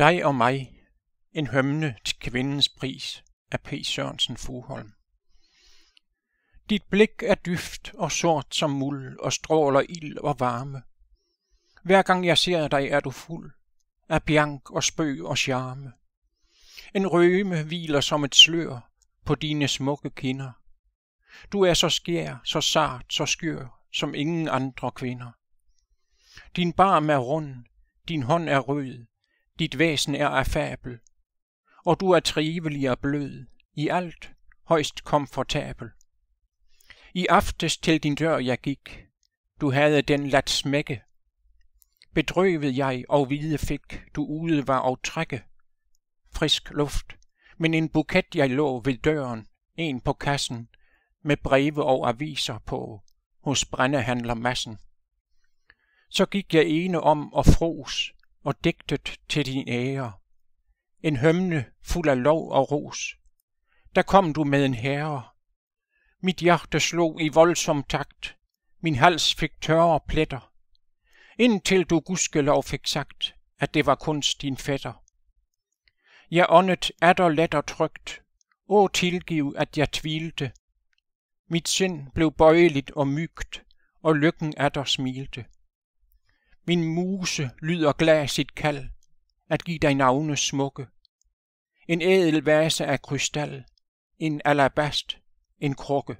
Dig og mig, en hømne til kvindens pris af P. Sørensen Fuholm. Dit blik er dyft og sort som muld og stråler ild og varme. Hver gang jeg ser dig, er du fuld af bjank og spøg og charme. En røme hviler som et slør på dine smukke kinder. Du er så skær, så sart, så skør, som ingen andre kvinder. Din barm er rund, din hånd er rød, dit væsen er affabel, og du er trivelig og blød, i alt højst komfortabel. I aftes til din dør jeg gik, du havde den ladt smække. Bedrøvet jeg og hvide fik, du ude var og trække. Frisk luft, men en buket jeg lå ved døren, en på kassen, med breve og aviser på, hos brændehandler massen. Så gik jeg ene om og fros, og digtet til din ære. En hømne fuld af lov og ros. Der kom du med en herre. Mit hjerte slog i voldsom takt. Min hals fik tørre pletter. Indtil du gudskelov fik sagt, at det var kunst din fætter. Jeg åndet der let og trygt. Å tilgiv, at jeg tvilte. Mit sind blev bøjeligt og mygt, og lykken der smilte. Min muse lyder glad sit kald, at give dig navne smukke. En ædel vase af krystal, en alabast, en krukke.